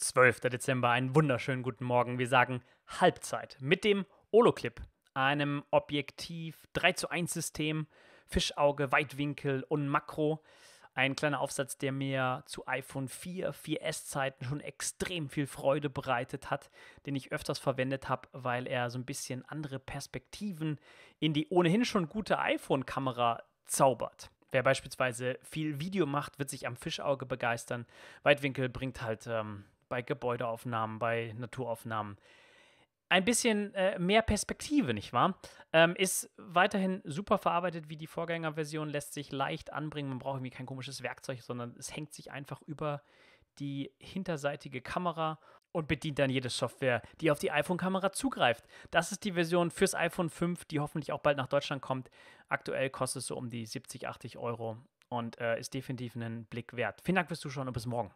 12. Dezember, einen wunderschönen guten Morgen. Wir sagen Halbzeit mit dem Oloclip, einem Objektiv 3 zu 1 System, Fischauge, Weitwinkel und Makro. Ein kleiner Aufsatz, der mir zu iPhone 4, 4S Zeiten schon extrem viel Freude bereitet hat, den ich öfters verwendet habe, weil er so ein bisschen andere Perspektiven in die ohnehin schon gute iPhone-Kamera zaubert. Wer beispielsweise viel Video macht, wird sich am Fischauge begeistern. Weitwinkel bringt halt ähm, bei Gebäudeaufnahmen, bei Naturaufnahmen. Ein bisschen äh, mehr Perspektive, nicht wahr? Ähm, ist weiterhin super verarbeitet wie die Vorgängerversion, lässt sich leicht anbringen. Man braucht irgendwie kein komisches Werkzeug, sondern es hängt sich einfach über die hinterseitige Kamera und bedient dann jede Software, die auf die iPhone-Kamera zugreift. Das ist die Version fürs iPhone 5, die hoffentlich auch bald nach Deutschland kommt. Aktuell kostet es so um die 70, 80 Euro und äh, ist definitiv einen Blick wert. Vielen Dank fürs Zuschauen und bis morgen.